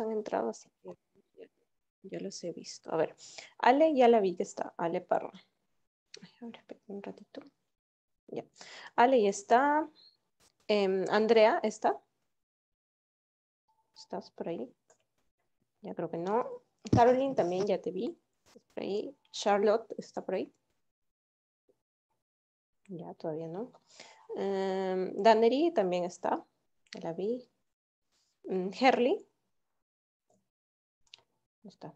han entrado así. que Yo los he visto. A ver, Ale ya la vi que está. Ale Parra. A ver, un ratito. Ya. Ale ya está. Em, Andrea, ¿está? ¿Estás por ahí? Ya creo que no. Caroline también ya te vi. Por ahí. Charlotte está por ahí. Ya, todavía no. Eh, también está. La vi. Mm, Herley está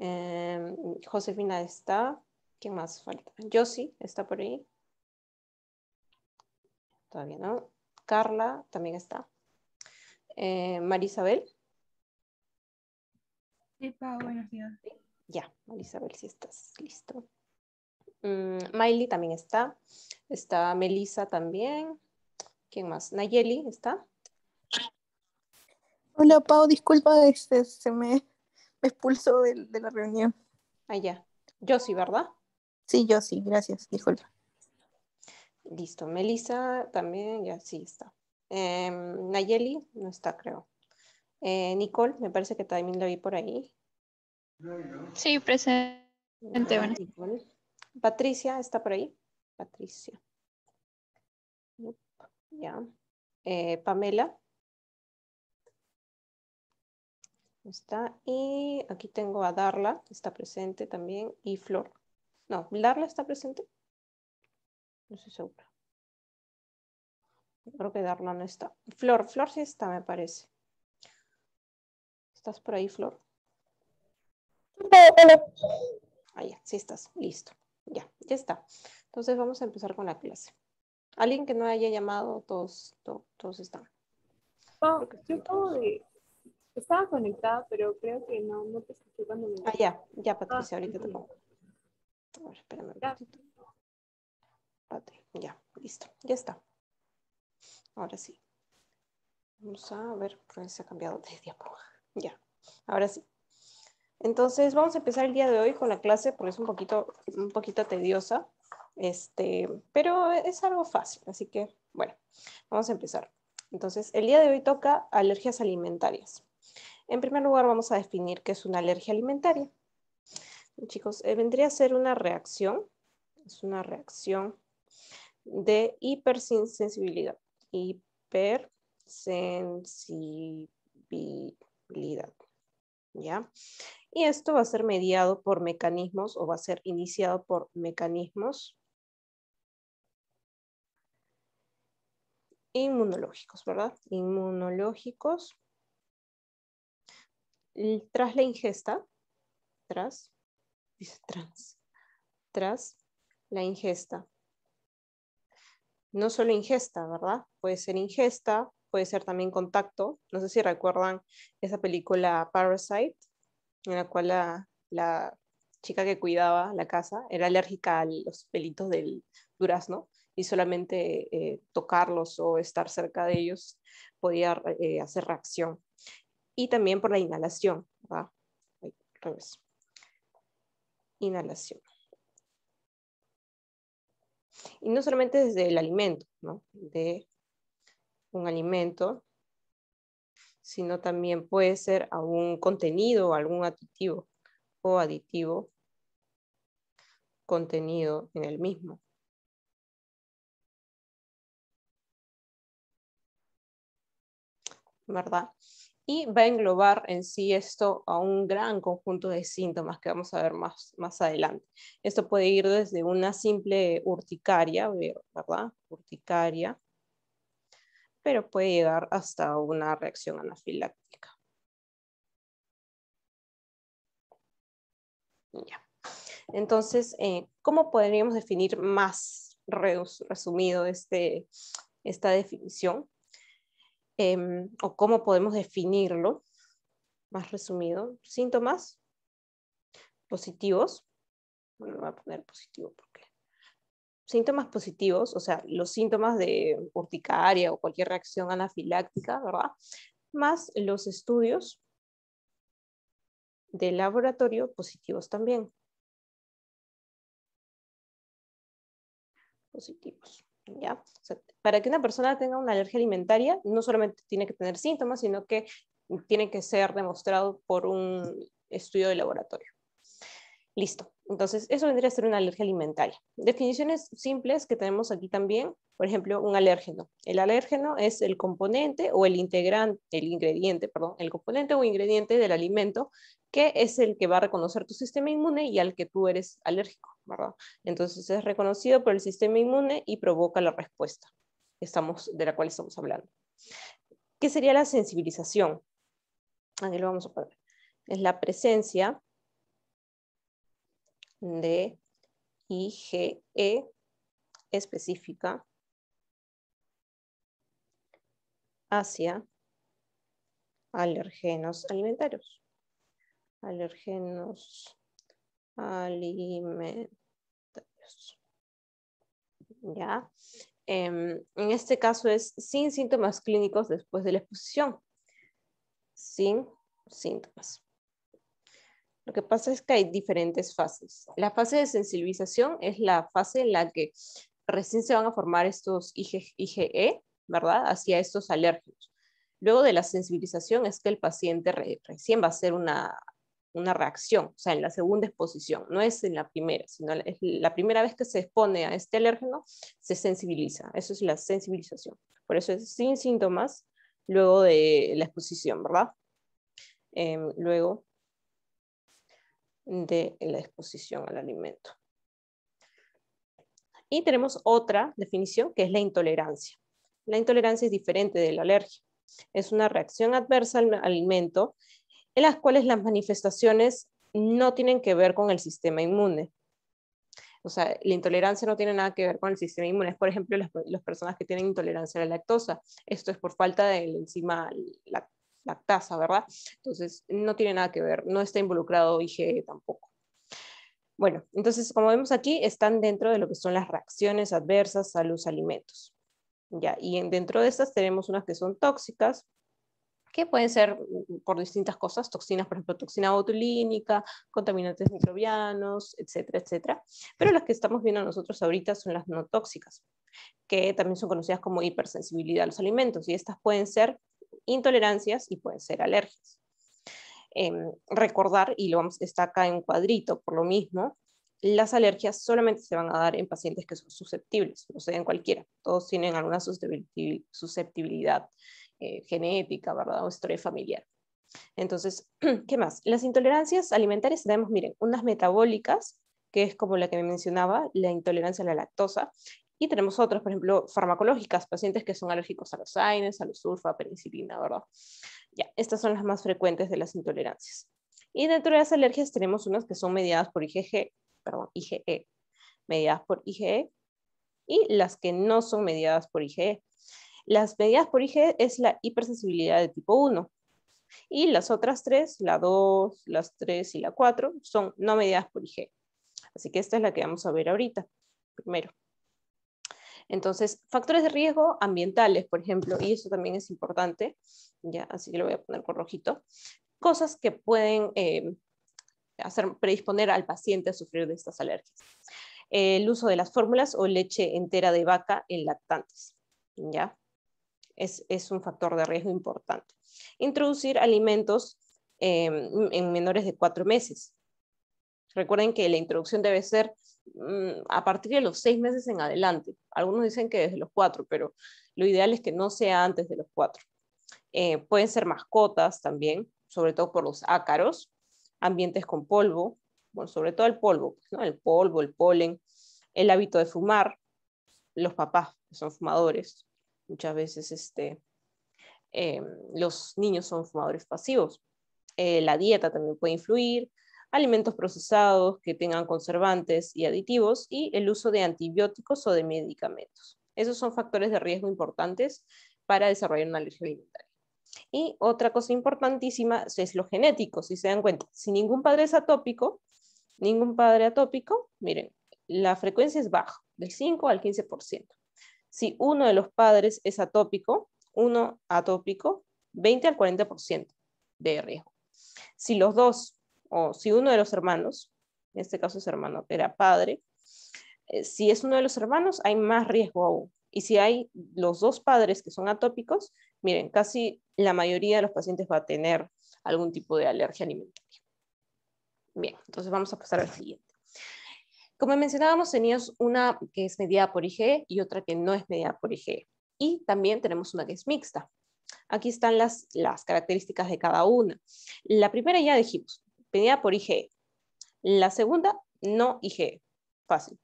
em, Josefina está. ¿Quién más falta? Josie está por ahí. Todavía no. Carla también está. Em, Marisabel. Sí, Ya, Marisabel, si estás listo. Mm, Miley también está. Está Melissa también. ¿Quién más? Nayeli está. Hola, Pau, disculpa, este, se me, expulsó de, la reunión. Ah, ya. Yo sí, ¿verdad? Sí, yo sí, gracias, disculpa. Listo, Melissa también, ya sí está. Em, Nayeli no está, creo. Eh, Nicole, me parece que también la vi por ahí. Sí, presente. Ah, Patricia, ¿está por ahí? Patricia. Ya. Eh, Pamela. Está. Y aquí tengo a Darla, está presente también, y Flor. No, ¿Darla está presente? No estoy segura. Creo que Darla no está. Flor, Flor sí está, me parece. ¿Estás por ahí, Flor? Ahí, ya, sí estás. Listo. Ya, ya está. Entonces vamos a empezar con la clase. Alguien que no haya llamado, todos, todos, están. Ah, estaba conectada, pero creo que no, no te escuché cuando Ah, ya, ya, ah, Patricia, ahorita te pongo. A ver, espérame un ratito. Pate, ya, listo, ya está. Ahora sí. Vamos a ver, se ha cambiado de diapo. Ya, ahora sí. Entonces, vamos a empezar el día de hoy con la clase porque es un poquito, un poquito tediosa, este, pero es algo fácil, así que, bueno, vamos a empezar. Entonces, el día de hoy toca alergias alimentarias. En primer lugar, vamos a definir qué es una alergia alimentaria. Chicos, eh, vendría a ser una reacción, es una reacción de hipersensibilidad. Hipersensibilidad. ¿Ya? Y esto va a ser mediado por mecanismos o va a ser iniciado por mecanismos inmunológicos, ¿verdad? Inmunológicos tras la ingesta, tras, tras la ingesta. No solo ingesta, ¿verdad? Puede ser ingesta, puede ser también contacto. No sé si recuerdan esa película Parasite, en la cual la, chica que cuidaba la casa era alérgica a los pelitos del durazno y solamente eh, tocarlos o estar cerca de ellos podía eh, hacer reacción y también por la inhalación. ¿verdad? Inhalación. Y no solamente desde el alimento, ¿no? De un alimento, sino también puede ser algún contenido, algún aditivo o aditivo contenido en el mismo. ¿Verdad? y va a englobar en sí esto a un gran conjunto de síntomas que vamos a ver más, adelante. Esto puede ir desde una simple urticaria, eh, ¿verdad? Urticaria, pero puede llegar hasta una reacción anafiláctica. Entonces, eh, ¿cómo podríamos definir más resumido este, esta definición? Em, o cómo podemos definirlo, más resumido, síntomas positivos, bueno, a poner positivo porque síntomas positivos, o sea, los síntomas de urticaria o cualquier reacción anafiláctica, ¿verdad? Más los estudios de laboratorio positivos también. Positivos para que una persona tenga una alergia alimentaria, no solamente tiene que tener síntomas, sino que tiene que ser demostrado por un estudio de laboratorio. Listo. Entonces, eso vendría a ser una alergia alimentaria. Definiciones simples que tenemos aquí también, por ejemplo, un alérgeno. El alérgeno es el componente o el integrante, el ingrediente, perdón, el componente o ingrediente del alimento que es el que va a reconocer tu sistema inmune y al que tú eres alérgico, ¿verdad? Entonces, es reconocido por el sistema inmune y provoca la respuesta de la cual estamos hablando. ¿Qué sería la sensibilización? Aquí lo vamos a poner. Es la presencia de IgE específica hacia alergenos alimentarios. Alergenos alimentarios. ¿Ya? Em, en este caso es sin síntomas clínicos después de la exposición. Sin síntomas. Lo que pasa es que hay diferentes fases. La fase de sensibilización es la fase en la que recién se van a formar estos IgE, ¿verdad? Hacia estos alérgenos. Luego de la sensibilización es que el paciente recién va a hacer una, reacción, o sea, en la segunda exposición, no es en la primera, sino la, primera vez que se expone a este alérgeno, se sensibiliza. Eso es la sensibilización. Por eso es sin síntomas luego de la exposición, ¿verdad? Em, luego, de la exposición al alimento. Y tenemos otra definición que es la intolerancia. La intolerancia es diferente de la alergia. Es una reacción adversa al alimento en las cuales las manifestaciones no tienen que ver con el sistema inmune. O sea, la intolerancia no tiene nada que ver con el sistema inmune. Es, por ejemplo, las, personas que tienen intolerancia a la lactosa. Esto es por falta de la enzima lactasa, ¿verdad? Entonces, no tiene nada que ver, no está involucrado IgE tampoco. Bueno, entonces, como vemos aquí, están dentro de lo que son las reacciones adversas a los alimentos. Ya, y dentro de estas tenemos unas que son tóxicas, que pueden ser mm, por distintas cosas, toxinas, por ejemplo, toxina botulínica, contaminantes microbianos, etcétera, etcétera. Pero las que estamos viendo nosotros ahorita son las no tóxicas, que también son conocidas como hipersensibilidad a los alimentos, y estas pueden ser intolerancias y pueden ser alergias. Em, recordar, y lo vamos, está acá en cuadrito por lo mismo, las alergias solamente se van a dar en pacientes que son susceptibles, no sea en cualquiera. Todos tienen alguna susceptibilidad eh, genética, ¿verdad? O historia familiar. Entonces, ¿qué más? Las intolerancias alimentarias tenemos, miren, unas metabólicas, que es como la que me mencionaba, la intolerancia a la lactosa, y tenemos otras, por ejemplo, farmacológicas, pacientes que son alérgicos a los AINES, a los sulfa, penicilina, ¿verdad? Ya, estas son las más frecuentes de las intolerancias. Y dentro de las alergias tenemos unas que son mediadas por IgG, perdón, IgE, mediadas por IgE, y las que no son mediadas por IgE. Las mediadas por IgE es la hipersensibilidad de tipo 1, y las otras tres, la 2, las 3 y la 4, son no mediadas por IgE. Así que esta es la que vamos a ver ahorita, primero. Entonces, factores de riesgo ambientales, por ejemplo, y eso también es importante, ya, así que lo voy a poner con rojito, cosas que pueden eh, hacer predisponer al paciente a sufrir de estas alergias. El uso de las fórmulas o leche entera de vaca en lactantes, ya, es, un factor de riesgo importante. Introducir alimentos eh, en menores de cuatro meses. Recuerden que la introducción debe ser Mm, a partir de los seis meses en adelante. Algunos dicen que desde los cuatro, pero lo ideal es que no sea antes de los cuatro. Eh, pueden ser mascotas también, sobre todo por los ácaros, ambientes con polvo, bueno, sobre todo el polvo, pues, el polvo, el polen, el hábito de fumar, los papás son fumadores, muchas veces este, eh, los niños son fumadores pasivos. Eh, la dieta también puede influir, alimentos procesados que tengan conservantes y aditivos y el uso de antibióticos o de medicamentos. Esos son factores de riesgo importantes para desarrollar una alergia alimentaria. Y otra cosa importantísima es lo genético, si se dan cuenta. Si ningún padre es atópico, ningún padre atópico, miren, la frecuencia es baja, del 5 al 15%. Si uno de los padres es atópico, uno atópico, 20 al 40% de riesgo. Si los dos o si uno de los hermanos, en este caso es hermano, era padre, eh, si es uno de los hermanos hay más riesgo aún. Y si hay los dos padres que son atópicos, miren, casi la mayoría de los pacientes va a tener algún tipo de alergia alimentaria. Bien, entonces vamos a pasar al siguiente. Como mencionábamos, teníamos una que es mediada por IgE y otra que no es mediada por IgE. Y también tenemos una que es mixta. Aquí están las características de cada una. La primera ya dijimos, Mediada por IGE. La segunda, no IGE. Fácil.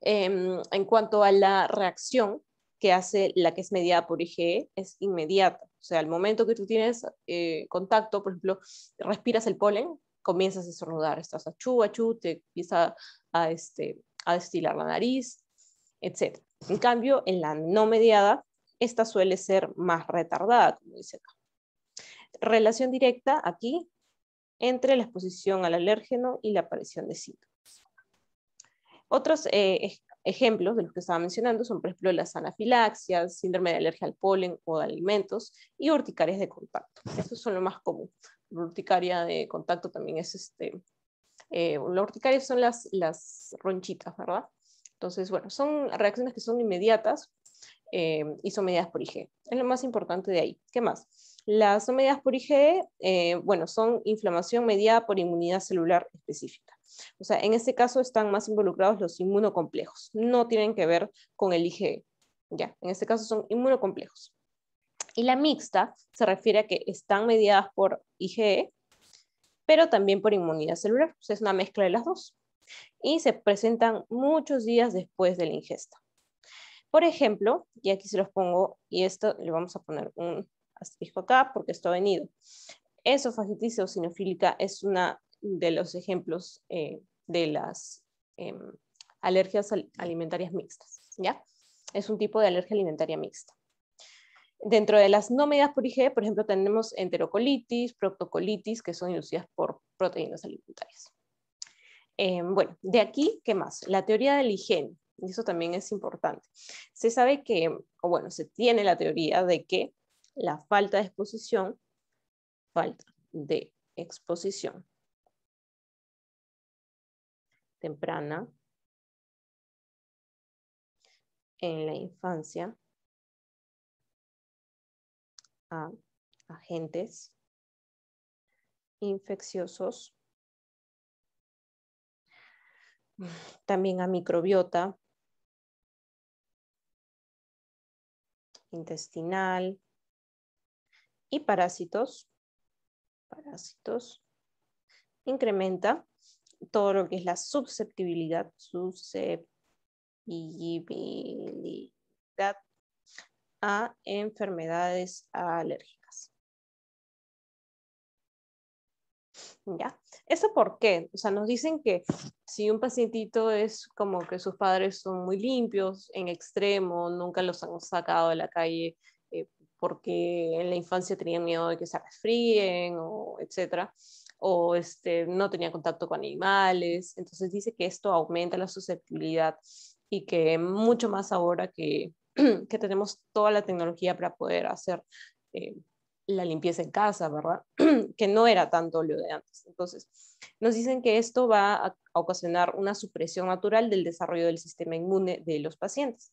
Em, en cuanto a la reacción que hace la que es mediada por IgE, es inmediata. O sea, al momento que tú tienes eh, contacto, por ejemplo, respiras el polen, comienzas a estornudar, estás a chu te empieza a, este, a destilar la nariz, etc. En cambio, en la no mediada, esta suele ser más retardada, como dice acá. Relación directa, aquí entre la exposición al alérgeno y la aparición de síntomas. Otros eh, ejemplos de los que estaba mencionando son, por ejemplo, las anafilaxias, síndrome de alergia al polen o de alimentos y urticarias de contacto. Estos son lo más comunes. La urticaria de contacto también es este. Eh, la son las, las ronchitas, ¿verdad? Entonces, bueno, son reacciones que son inmediatas eh, y son medidas por IG. Es lo más importante de ahí. ¿Qué más? Las mediadas por IgE, eh, bueno, son inflamación mediada por inmunidad celular específica. O sea, en este caso están más involucrados los inmunocomplejos, no tienen que ver con el IgE. Ya, en este caso son inmunocomplejos. Y la mixta se refiere a que están mediadas por IgE, pero también por inmunidad celular. O sea, es una mezcla de las dos. Y se presentan muchos días después de la ingesta. Por ejemplo, y aquí se los pongo, y esto le vamos a poner un asterisco acá porque esto ha venido. Esofagitis eosinofílica es una de los ejemplos eh, de las em, alergias alimentarias mixtas, ¿ya? Es un tipo de alergia alimentaria mixta. Dentro de las no medidas por IgE por ejemplo, tenemos enterocolitis, proctocolitis, que son inducidas por proteínas alimentarias. Em, bueno, de aquí, ¿qué más? La teoría del higiene, y eso también es importante. Se sabe que, o bueno, se tiene la teoría de que la falta de exposición, falta de exposición temprana en la infancia a agentes infecciosos, también a microbiota intestinal, y parásitos, parásitos, incrementa todo lo que es la susceptibilidad, susceptibilidad a enfermedades alérgicas. ¿Ya? ¿Eso por qué? O sea, nos dicen que si un pacientito es como que sus padres son muy limpios, en extremo, nunca los han sacado de la calle, porque en la infancia tenían miedo de que se resfríen, o etcétera, o este, no tenía contacto con animales. Entonces dice que esto aumenta la susceptibilidad y que mucho más ahora que, que tenemos toda la tecnología para poder hacer eh, la limpieza en casa, ¿verdad? que no era tanto lo de antes. Entonces, nos dicen que esto va a, ocasionar una supresión natural del desarrollo del sistema inmune de los pacientes.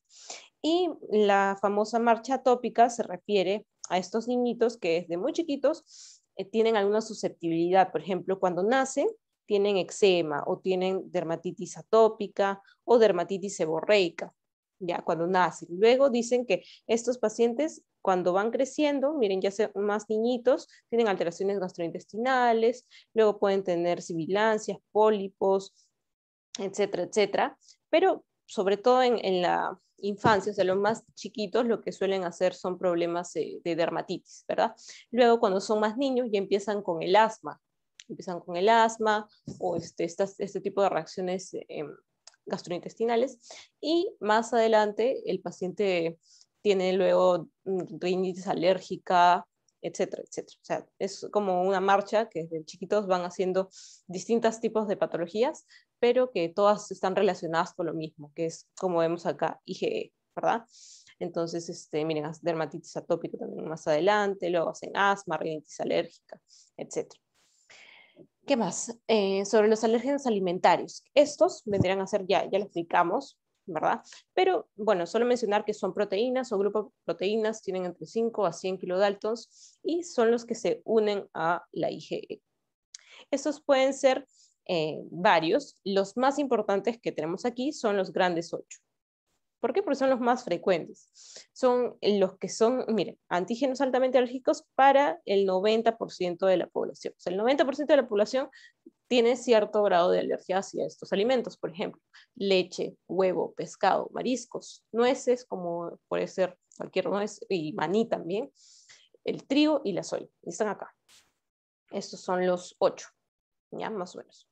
Y la famosa marcha atópica se refiere a estos niñitos que desde muy chiquitos eh, tienen alguna susceptibilidad. Por ejemplo, cuando nacen, tienen eczema o tienen dermatitis atópica o dermatitis seborreica, ya cuando nacen. Luego dicen que estos pacientes cuando van creciendo, miren, ya son más niñitos, tienen alteraciones gastrointestinales, luego pueden tener sibilancias, pólipos, etcétera, etcétera. Pero sobre todo en, la infancia, o sea, los más chiquitos lo que suelen hacer son problemas de, dermatitis, ¿verdad? Luego cuando son más niños ya empiezan con el asma, empiezan con el asma o este, este tipo de reacciones em, gastrointestinales. Y más adelante el paciente tiene luego mm, rinitis alérgica, etcétera, etcétera. O sea, es como una marcha que desde chiquitos van haciendo distintos tipos de patologías, pero que todas están relacionadas con lo mismo, que es como vemos acá, IgE, ¿verdad? Entonces, este, miren, dermatitis atópica también más adelante, luego hacen asma, rinitis alérgica, etcétera. ¿Qué más? Eh, sobre los alérgenos alimentarios. Estos vendrían a ser, ya, ya lo explicamos, ¿verdad? Pero bueno, solo mencionar que son proteínas o grupos de proteínas, tienen entre 5 a 100 kilodaltons y son los que se unen a la IgE. Estos pueden ser eh, varios, los más importantes que tenemos aquí son los grandes 8. ¿Por qué? Porque son los más frecuentes. Son los que son, miren, antígenos altamente alérgicos para el 90% de la población. O sea, el 90% de la población tiene cierto grado de alergia hacia estos alimentos, por ejemplo, leche, huevo, pescado, mariscos, nueces, como puede ser cualquier nuez, y maní también, el trigo y la soya. Están acá. Estos son los ocho, ya más o menos.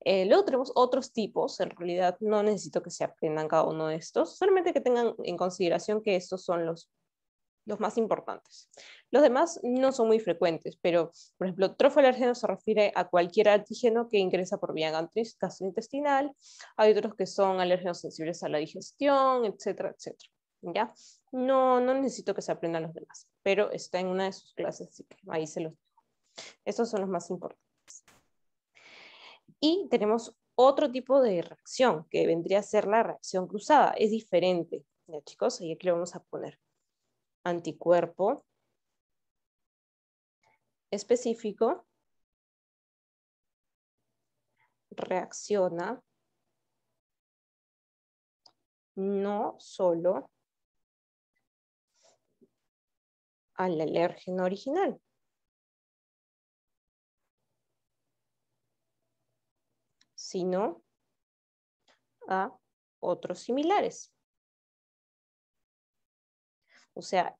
Eh, luego tenemos otros tipos, en realidad no necesito que se aprendan cada uno de estos, solamente que tengan en consideración que estos son los los más importantes. Los demás no son muy frecuentes, pero, por ejemplo, trofoalergeno se refiere a cualquier antígeno que ingresa por vía gastrointestinal, hay otros que son alérgenos sensibles a la digestión, etcétera, etcétera. ¿Ya? No, no necesito que se aprendan los demás, pero está en una de sus clases, así que ahí se los dejo. Estos son los más importantes. Y tenemos otro tipo de reacción, que vendría a ser la reacción cruzada. Es diferente, ¿ya chicos? Y aquí lo vamos a poner anticuerpo específico reacciona no solo al alérgeno original. sino a otros similares. O sea,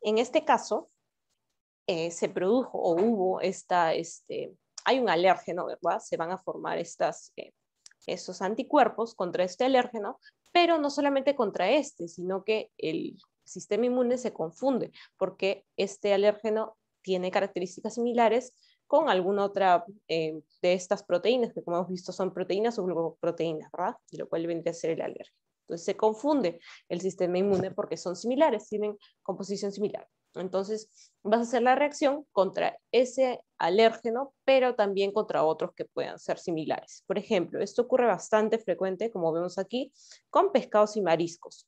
en este caso eh, se produjo o hubo esta, este, hay un alérgeno, ¿verdad? Se van a formar estas, eh, estos anticuerpos contra este alérgeno, pero no solamente contra este, sino que el sistema inmune se confunde porque este alérgeno tiene características similares con alguna otra eh, de estas proteínas, que como hemos visto son proteínas o glucoproteínas, ¿verdad? De lo cual vendría a ser el alérgeno. Entonces se confunde el sistema inmune porque son similares, tienen composición similar. Entonces vas a hacer la reacción contra ese alérgeno, pero también contra otros que puedan ser similares. Por ejemplo, esto ocurre bastante frecuente, como vemos aquí, con pescados y mariscos.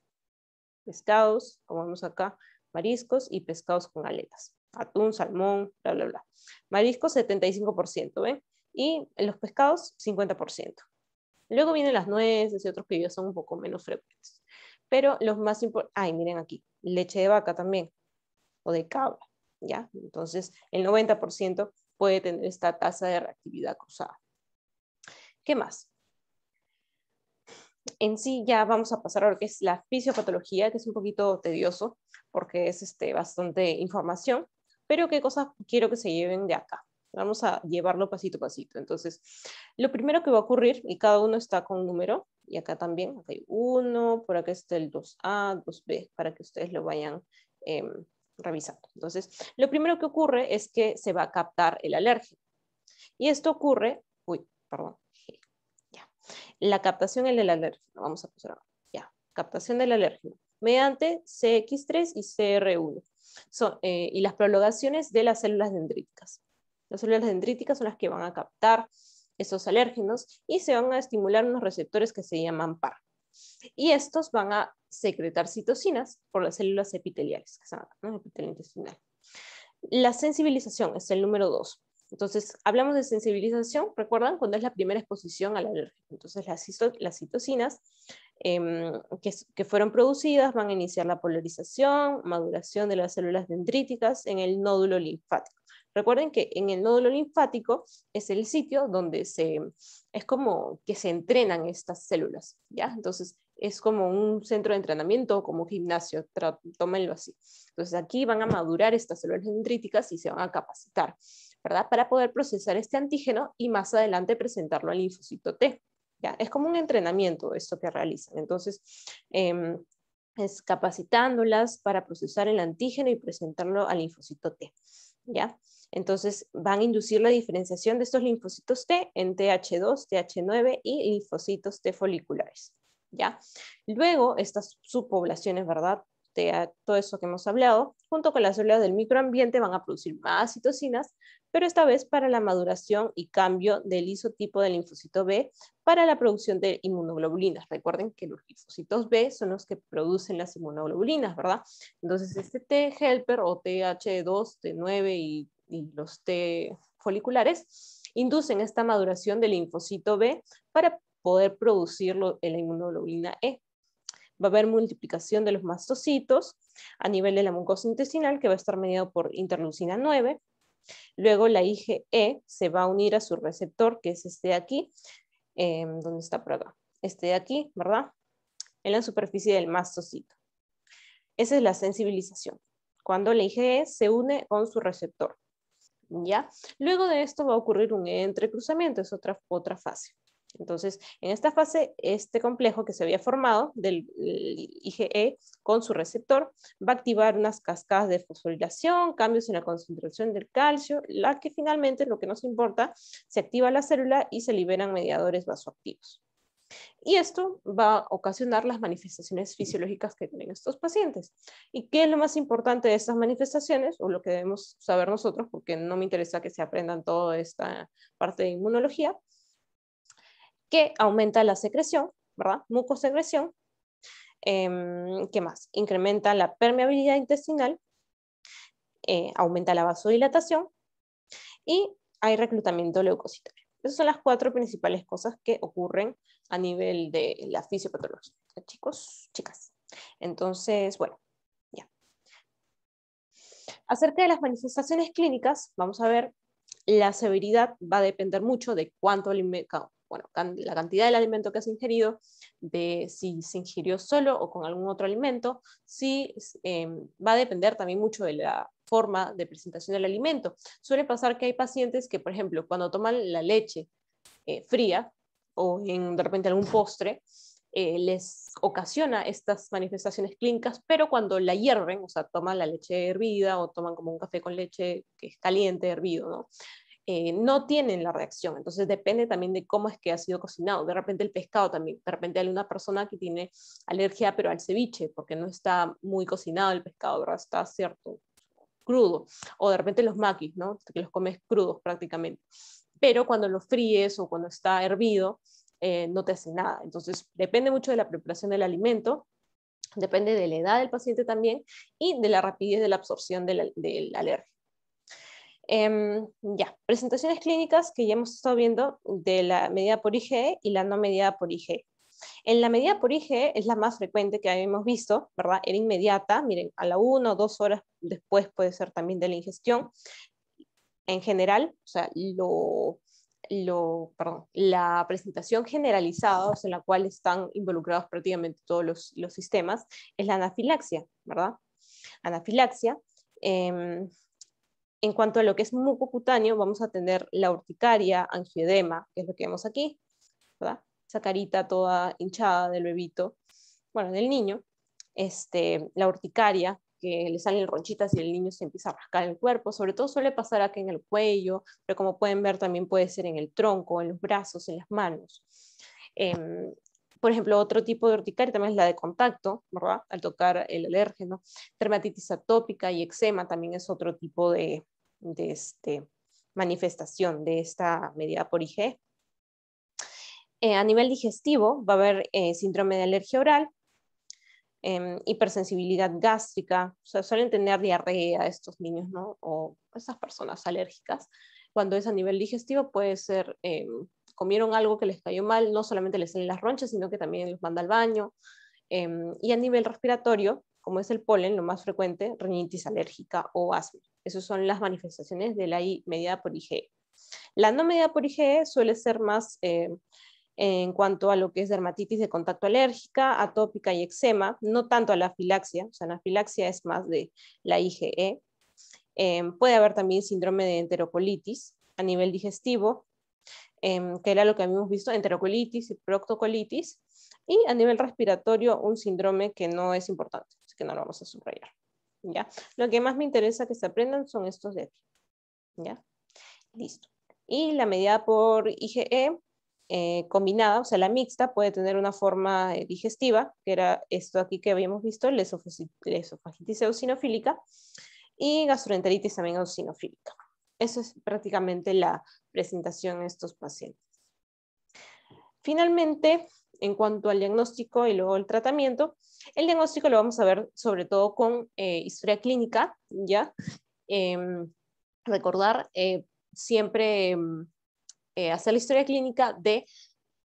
Pescados, como vemos acá, mariscos y pescados con aletas. Atún, salmón, bla, bla, bla. Mariscos 75%, ¿ven? Y los pescados 50%. Luego vienen las nueces y otros que ya son un poco menos frecuentes. Pero los más importantes, ay, miren aquí, leche de vaca también, o de cabra, ¿ya? Entonces, el 90% puede tener esta tasa de reactividad cruzada. ¿Qué más? En sí ya vamos a pasar a lo que es la fisiopatología, que es un poquito tedioso porque es este, bastante información, pero qué cosas quiero que se lleven de acá. Vamos a llevarlo pasito a pasito. Entonces, lo primero que va a ocurrir, y cada uno está con un número, y acá también, hay uno, por acá está el 2A, 2B, para que ustedes lo vayan em, revisando. Entonces, lo primero que ocurre es que se va a captar el alérgeno. Y esto ocurre, uy, perdón, ya. La captación del alérgeno, vamos a pasar ya, captación del alérgeno, mediante CX3 y CR1. Son, eh, y las prolongaciones de las células dendríticas. Las células dendríticas son las que van a captar esos alérgenos y se van a estimular unos receptores que se llaman PAR. Y estos van a secretar citocinas por las células epiteliales, que son epitelio intestinal. La sensibilización es el número dos. Entonces, hablamos de sensibilización, recuerdan, cuando es la primera exposición al alérgeno. Entonces, las, citocinas em, que, fueron producidas van a iniciar la polarización, maduración de las células dendríticas en el nódulo linfático. Recuerden que en el nódulo linfático es el sitio donde se, es como que se entrenan estas células, ¿ya? Entonces es como un centro de entrenamiento como gimnasio, tómenlo así. Entonces aquí van a madurar estas células dendríticas y se van a capacitar, ¿verdad? Para poder procesar este antígeno y más adelante presentarlo al linfocito T. ¿ya? Es como un entrenamiento esto que realizan. Entonces, em, es capacitándolas para procesar el antígeno y presentarlo al linfocito T. ¿ya? Entonces van a inducir la diferenciación de estos linfocitos T en TH2, TH9 y linfocitos T foliculares. ¿ya? Luego, estas subpoblaciones, ¿verdad? todo eso que hemos hablado, junto con las células del microambiente van a producir más citocinas, pero esta vez para la maduración y cambio del isotipo del linfocito B para la producción de inmunoglobulinas. Recuerden que los linfocitos B son los que producen las inmunoglobulinas, ¿verdad? Entonces este T helper o TH2, T9 y y los T foliculares inducen esta maduración del linfocito B para poder producir la inmunoglobulina E. Va a haber multiplicación de los mastocitos a nivel de la mucosa intestinal que va a estar mediado por interleucina 9. Luego la IgE se va a unir a su receptor, que es este de aquí, donde em, ¿dónde está por acá? Este de aquí, ¿verdad? En la superficie del mastocito. Esa es la sensibilización, cuando la IgE se une con su receptor. ¿ya? Luego de esto va a ocurrir un entrecruzamiento, es otra, otra fase. Entonces, en esta fase, este complejo que se había formado del IgE con su receptor va a activar unas cascadas de fosforilación, cambios en la concentración del calcio, la que finalmente, lo que nos importa, se activa la célula y se liberan mediadores vasoactivos. Y esto va a ocasionar las manifestaciones fisiológicas que tienen estos pacientes. ¿Y qué es lo más importante de estas manifestaciones? O lo que debemos saber nosotros, porque no me interesa que se aprendan toda esta parte de inmunología, que aumenta la secreción, ¿verdad? Mucosecreción. Em, ¿Qué más? Incrementa la permeabilidad intestinal, eh, aumenta la vasodilatación y hay reclutamiento leucocitario. Esas son las cuatro principales cosas que ocurren a nivel de la fisiopatología. Chicos, chicas. Entonces, bueno, ya. Acerca de las manifestaciones clínicas, vamos a ver, la severidad va a depender mucho de cuánto alimento, bueno, la cantidad del alimento que has ingerido, de si se ingirió solo o con algún otro alimento, si, em, va a depender también mucho de la forma de presentación del alimento. Suele pasar que hay pacientes que, por ejemplo, cuando toman la leche eh, fría, o de repente algún postre, eh, les ocasiona estas manifestaciones clínicas, pero cuando la hierven, o sea, toman la leche hervida o toman como un café con leche que es caliente, hervido, ¿no? Eh, no tienen la reacción. Entonces depende también de cómo es que ha sido cocinado. De repente el pescado también. De repente hay una persona que tiene alergia, pero al ceviche, porque no está muy cocinado el pescado, ¿verdad? Está cierto crudo. O de repente los maquis, ¿no? Que los comes crudos prácticamente pero cuando lo fríes o cuando está hervido, eh, no te hace nada. Entonces, depende mucho de la preparación del alimento, depende de la edad del paciente también y de la rapidez de la absorción del, del alergia. Em, ya, presentaciones clínicas que ya hemos estado viendo de la medida por IgE y la no medida por IgE. En la medida por IgE es la más frecuente que habíamos visto, ¿verdad? Era inmediata, miren, a la una o dos horas después puede ser también de la ingestión, en general, o sea, la presentación generalizada, en la cual están involucrados prácticamente todos los, sistemas, es la anafilaxia, ¿verdad? Anafilaxia. Em, en cuanto a lo que es mucocutáneo, vamos a tener la urticaria, angioedema, que es lo que vemos aquí, ¿verdad? Esa carita toda hinchada del bebito, bueno, del niño. Este, la urticaria, que le salen ronchitas y el niño se empieza a rascar el cuerpo, sobre todo suele pasar aquí en el cuello, pero como pueden ver también puede ser en el tronco, en los brazos, en las manos. Em, por ejemplo, otro tipo de urticaria también es la de contacto, ¿verdad? Al tocar el alérgeno. Dermatitis atópica y eczema también es otro tipo de, este, manifestación de esta medida por IgE. Eh, a nivel digestivo va a haber eh, síndrome de alergia oral, Em, hipersensibilidad gástrica, o sea, suelen tener diarrea estos niños, ¿no? O esas personas alérgicas. Cuando es a nivel digestivo puede ser, em, comieron algo que les cayó mal, no solamente les salen las ronchas, sino que también los manda al baño. Em, y a nivel respiratorio, como es el polen, lo más frecuente, rinitis alérgica o asma. Esas son las manifestaciones de la I mediada por IgE. La no mediada por IgE suele ser más en cuanto a lo que es dermatitis de contacto alérgica, atópica y eczema, no tanto a la afilaxia, o sea, la afilaxia es más de la IgE. Em, puede haber también síndrome de enterocolitis a nivel digestivo, em, que era lo que habíamos visto, enterocolitis y proctocolitis, y a nivel respiratorio un síndrome que no es importante, así que no lo vamos a subrayar. ¿ya? Lo que más me interesa que se aprendan son estos de aquí. ¿ya? Listo. Y la medida por IgE eh, combinada, o sea, la mixta puede tener una forma eh, digestiva, que era esto aquí que habíamos visto, la esofagitis eosinofílica, y gastroenteritis también eosinofílica. Eso es prácticamente la presentación en estos pacientes. Finalmente, en cuanto al diagnóstico y luego el tratamiento, el diagnóstico lo vamos a ver sobre todo con eh, historia clínica, ¿ya? Em, recordar siempre em, eh, hacer la historia clínica de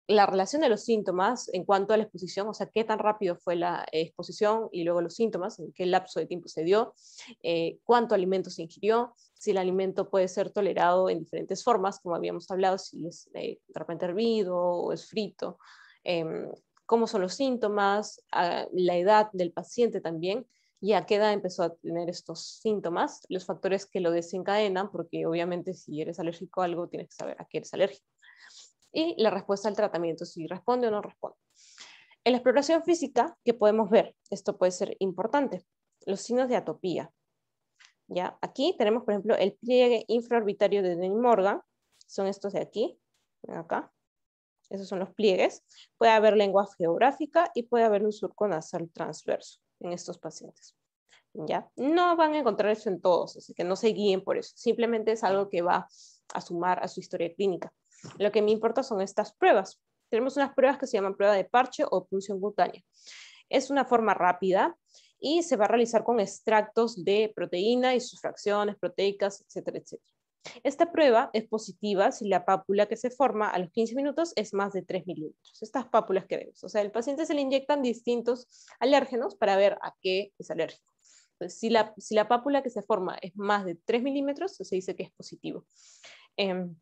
la relación de los síntomas en cuanto a la exposición, o sea, qué tan rápido fue la eh, exposición y luego los síntomas, en qué lapso de tiempo se dio, eh, cuánto alimento se ingirió, si el alimento puede ser tolerado en diferentes formas, como habíamos hablado, si es de repente hervido o es frito, em, cómo son los síntomas, la edad del paciente también, y a qué edad empezó a tener estos síntomas, los factores que lo desencadenan, porque obviamente si eres alérgico a algo tienes que saber a qué eres alérgico. Y la respuesta al tratamiento, si responde o no responde. En la exploración física, ¿qué podemos ver? Esto puede ser importante. Los signos de atopía. ¿Ya? Aquí tenemos, por ejemplo, el pliegue infraorbitario de Denny Morgan. Son estos de aquí, acá. Esos son los pliegues. Puede haber lengua geográfica y puede haber un surco nasal transverso en estos pacientes. ¿ya? No van a encontrar eso en todos, así que no se guíen por eso. Simplemente es algo que va a sumar a su historia clínica. Lo que me importa son estas pruebas. Tenemos unas pruebas que se llaman prueba de parche o punción cutánea. Es una forma rápida y se va a realizar con extractos de proteína y sus fracciones proteicas, etcétera, etcétera. Esta prueba es positiva si la pápula que se forma a los 15 minutos es más de 3 milímetros. Estas pápulas que vemos. O sea, al paciente se le inyectan distintos alérgenos para ver a qué es alérgico. si la, si pápula que se forma es más de 3 milímetros, se dice que es positivo. Em,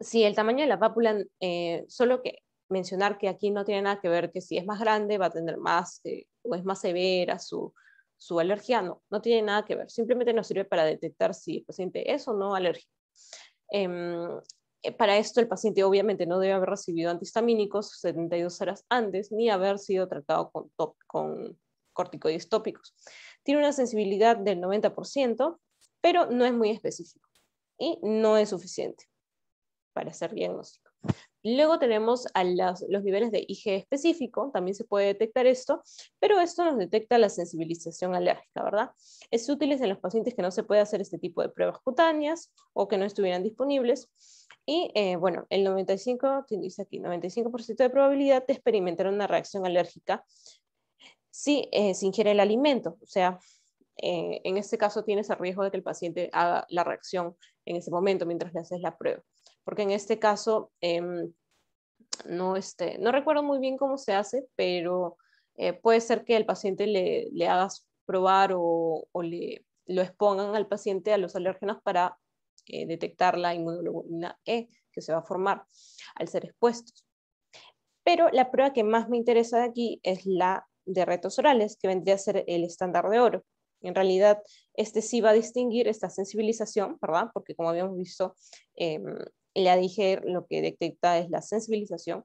si el tamaño de la pápula, eh, solo que mencionar que aquí no tiene nada que ver que si es más grande va a tener más eh, o es más severa su su alergia no, no tiene nada que ver, simplemente nos sirve para detectar si el paciente es o no alérgico. Em, eh, para esto el paciente obviamente no debe haber recibido antihistamínicos 72 horas antes ni haber sido tratado con, con corticoides tópicos. Tiene una sensibilidad del 90%, pero no es muy específico y no es suficiente para hacer diagnóstico. Luego tenemos a los niveles de IG específico, también se puede detectar esto, pero esto nos detecta la sensibilización alérgica, ¿verdad? Es útil en los pacientes que no se puede hacer este tipo de pruebas cutáneas o que no estuvieran disponibles. Y eh, bueno, el 95, dice aquí, 95% de probabilidad de experimentar una reacción alérgica si eh, se ingiere el alimento. O sea, eh, en este caso tienes el riesgo de que el paciente haga la reacción en ese momento mientras le haces la prueba porque en este caso em, no, este, no recuerdo muy bien cómo se hace, pero eh, puede ser que el paciente le, le hagas probar o, o, le, lo expongan al paciente a los alérgenos para eh, detectar la inmunoglobulina E que se va a formar al ser expuestos. Pero la prueba que más me interesa de aquí es la de retos orales, que vendría a ser el estándar de oro. En realidad, este sí va a distinguir esta sensibilización, ¿verdad? Porque como habíamos visto, eh, la dije lo que detecta es la sensibilización.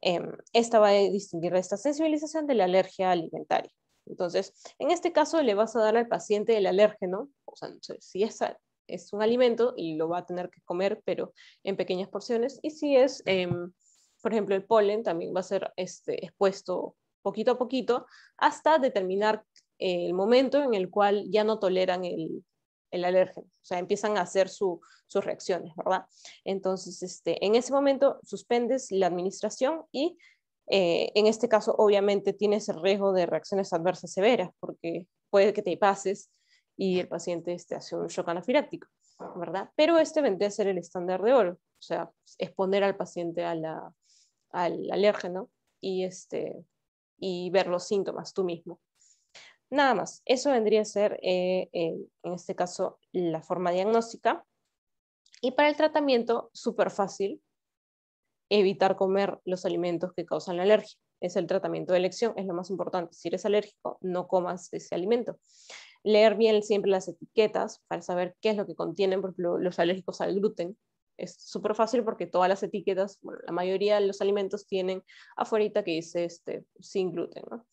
Em, esta va a distinguir esta sensibilización de la alergia alimentaria. Entonces, en este caso le vas a dar al paciente el alérgeno, o sea, si es, es un alimento y lo va a tener que comer, pero en pequeñas porciones, y si es, em, por ejemplo, el polen, también va a ser este, expuesto poquito a poquito hasta determinar eh, el momento en el cual ya no toleran el, el alérgeno, o sea, empiezan a hacer sus reacciones, ¿verdad? Entonces, este, en ese momento suspendes la administración y eh, en este caso, obviamente, tienes el riesgo de reacciones adversas severas, porque puede que te pases y el paciente este, hace un shock anafiláctico, ¿verdad? Pero este vendría a ser el estándar de oro, o sea, exponer al paciente al alérgeno y, este, y ver los síntomas tú mismo. Nada más, eso vendría a ser, eh, en, este caso, la forma diagnóstica. Y para el tratamiento, súper fácil, evitar comer los alimentos que causan la alergia. Es el tratamiento de elección, es lo más importante. Si eres alérgico, no comas ese alimento. Leer bien siempre las etiquetas para saber qué es lo que contienen, por ejemplo, los alérgicos al gluten. Es súper fácil porque todas las etiquetas, bueno, la mayoría de los alimentos tienen afuera que dice este, sin gluten. ¿no?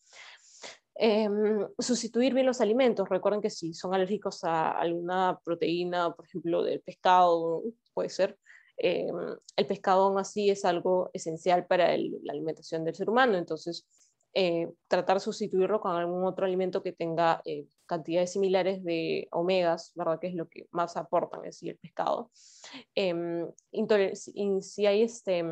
Em, sustituir bien los alimentos. Recuerden que si son alérgicos a alguna proteína, por ejemplo, del pescado, puede ser, em, el pescado aún así es algo esencial para la alimentación del ser humano. Entonces, eh, tratar de sustituirlo con algún otro alimento que tenga eh, cantidades similares de omegas, ¿verdad? Que es lo que más aportan, es decir, el pescado. Em, si hay este,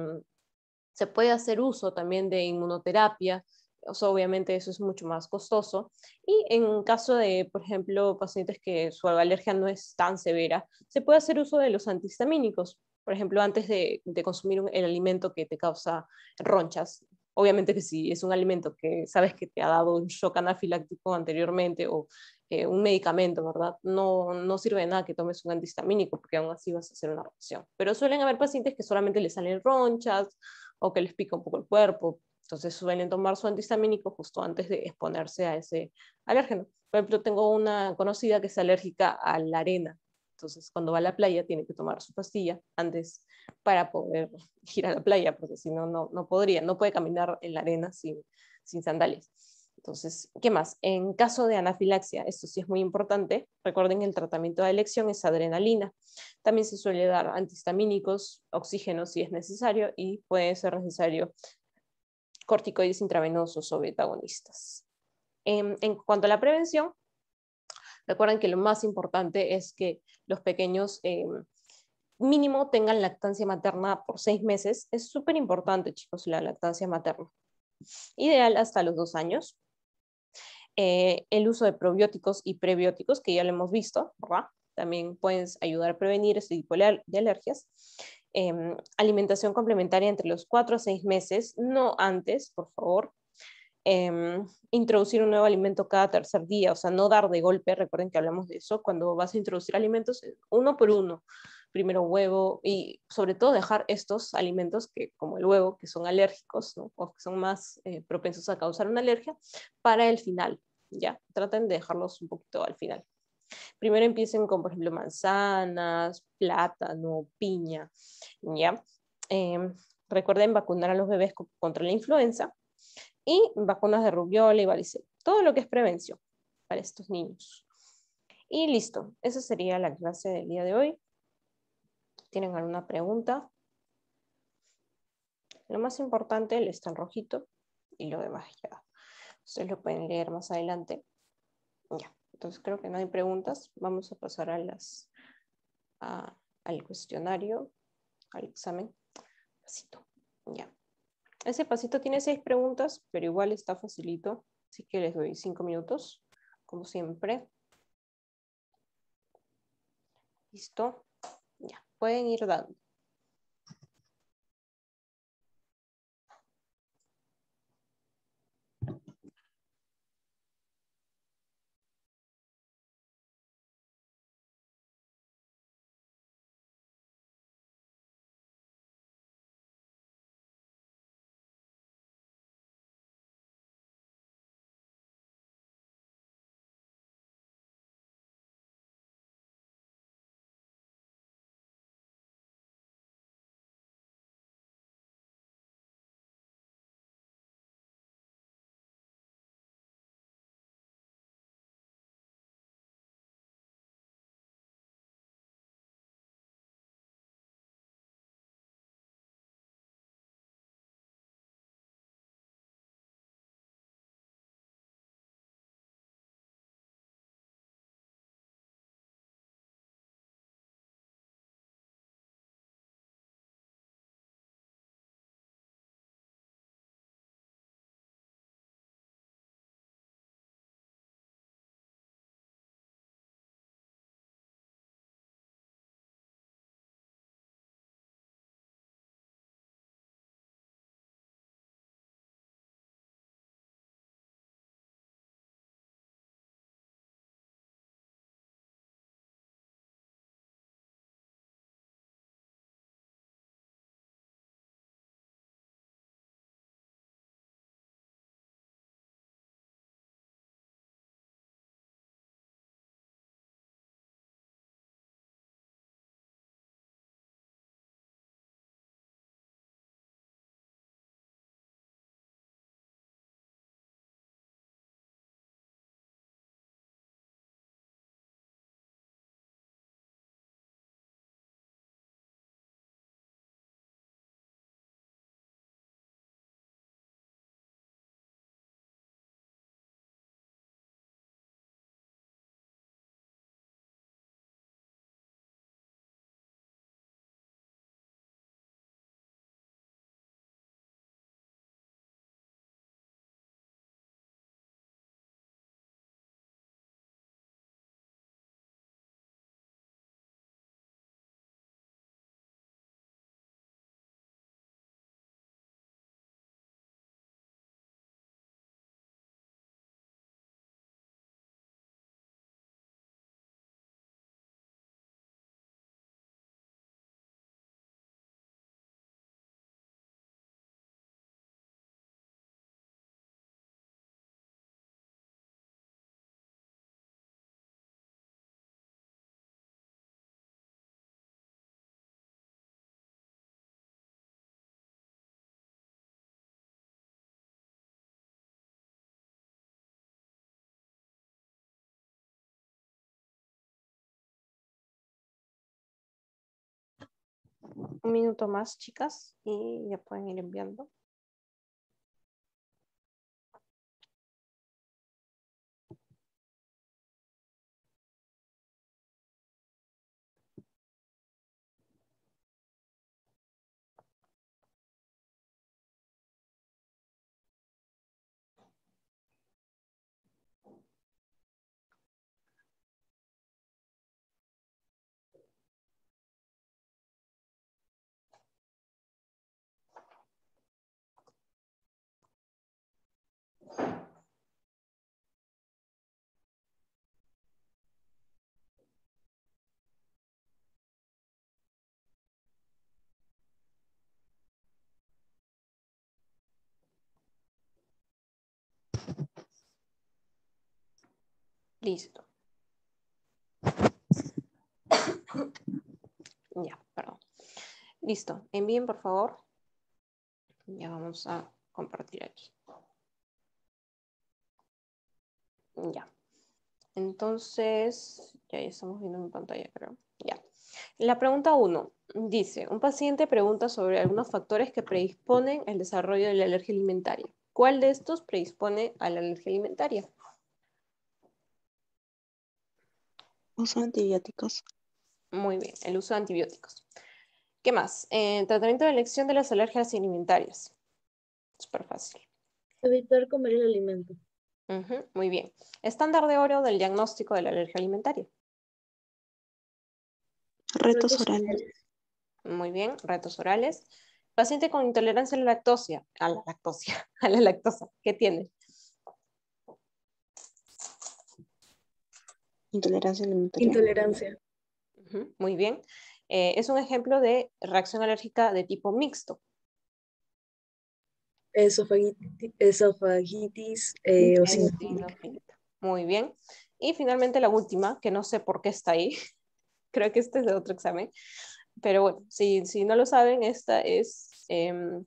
se puede hacer uso también de inmunoterapia obviamente eso es mucho más costoso. Y en caso de, por ejemplo, pacientes que su alergia no es tan severa, se puede hacer uso de los antihistamínicos, por ejemplo, antes de, consumir el alimento que te causa ronchas. Obviamente que si es un alimento que sabes que te ha dado un shock anafiláctico anteriormente o eh, un medicamento, ¿verdad? No, no sirve de nada que tomes un antihistamínico porque aún así vas a hacer una reacción. Pero suelen haber pacientes que solamente les salen ronchas o que les pica un poco el cuerpo, entonces suelen tomar su antihistamínico justo antes de exponerse a ese alérgeno. Por ejemplo, tengo una conocida que es alérgica a la arena. Entonces, cuando va a la playa, tiene que tomar su pastilla antes para poder ir a la playa, porque si no, no podría, no puede caminar en la arena sin, sin sandalias. Entonces, ¿qué más? En caso de anafilaxia, esto sí es muy importante, recuerden que el tratamiento de elección es adrenalina. También se suele dar antihistamínicos, oxígeno si es necesario y puede ser necesario corticoides intravenosos o betagonistas. Em, en, cuanto a la prevención, recuerden que lo más importante es que los pequeños em, mínimo tengan lactancia materna por seis meses. Es súper importante, chicos, la lactancia materna. Ideal hasta los dos años. Eh, el uso de probióticos y prebióticos, que ya lo hemos visto, También pueden ayudar a prevenir este tipo de alergias. Em, alimentación complementaria entre los 4 a seis meses, no antes, por favor. Em, introducir un nuevo alimento cada tercer día, o sea, no dar de golpe, recuerden que hablamos de eso, cuando vas a introducir alimentos eh, uno por uno, primero huevo y sobre todo dejar estos alimentos que, como el huevo, que son alérgicos o que son más eh, propensos a causar una alergia, para el final, ya, traten de dejarlos un poquito al final. Primero empiecen con, por ejemplo, manzanas, plátano, piña, ¿ya? Em, recuerden vacunar a los bebés contra la influenza y vacunas de rubiola y varicela. Todo lo que es prevención para estos niños. Y listo, esa sería la clase del día de hoy. ¿Tienen alguna pregunta? Lo más importante el está en rojito y lo demás ya. Ustedes lo pueden leer más adelante. Ya. Entonces creo que no hay preguntas. Vamos a pasar al cuestionario, al examen. Pasito. Ya. Ese pasito tiene seis preguntas, pero igual está facilito. Así que les doy cinco minutos, como siempre. Listo. Ya, pueden ir dando. un minuto más, chicas, y ya pueden ir enviando. Listo. ya, perdón. Listo. Envíen, por favor. Ya vamos a compartir aquí. Ya. Entonces, ya, estamos viendo en pantalla, creo. Ya. La pregunta 1 dice, un paciente pregunta sobre algunos factores que predisponen el desarrollo de la alergia alimentaria. ¿Cuál de estos predispone a la alergia alimentaria? Uso de antibióticos. Muy bien, el uso de antibióticos. ¿Qué más? Eh, tratamiento de elección de las alergias alimentarias. Súper fácil. Evitar comer el alimento. muy bien. Estándar de oro del diagnóstico de la alergia alimentaria. Retos, orales. Muy bien, retos orales. Paciente con intolerancia a la lactosia, a la lactosia, a la lactosa, ¿qué tiene? Intolerancia Intolerancia. muy bien. Eh, es un ejemplo de reacción alérgica de tipo mixto. Esofagitis, esofagitis eh, Muy bien. Y finalmente la última, que no sé por qué está ahí. Creo que este es de otro examen. Pero bueno, si, no lo saben, esta es em,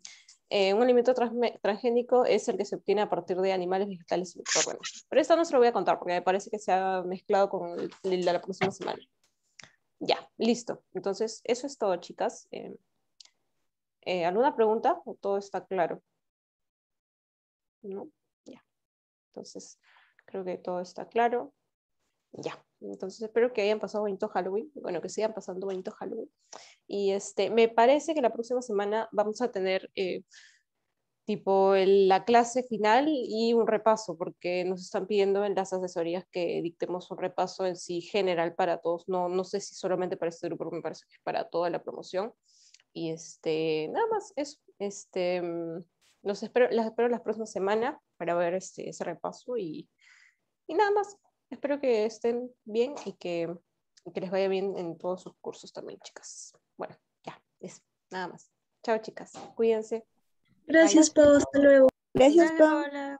eh, un alimento transgénico es el que se obtiene a partir de animales vegetales y microorganismos. Pero esto no se lo voy a contar porque me parece que se ha mezclado con el, de la próxima semana. Ya, listo. Entonces, eso es todo, chicas. Em, eh, ¿Alguna pregunta o todo está claro? No, ya. Entonces, creo que todo está claro ya. Entonces espero que hayan pasado bonito Halloween, bueno, que sigan pasando bonito Halloween. Y este, me parece que la próxima semana vamos a tener eh, tipo la clase final y un repaso, porque nos están pidiendo en las asesorías que dictemos un repaso en sí general para todos, no, no sé si solamente para este grupo, me parece que es para toda la promoción. Y este, nada más eso. Este, mm, los espero, las espero la próxima semana para ver este, ese repaso y, y nada más espero que estén bien y que, les vaya bien en todos sus cursos también, chicas. Bueno, ya, es nada más. Chao, chicas. Cuídense. Gracias, Pau. Hasta luego. Gracias, Paola.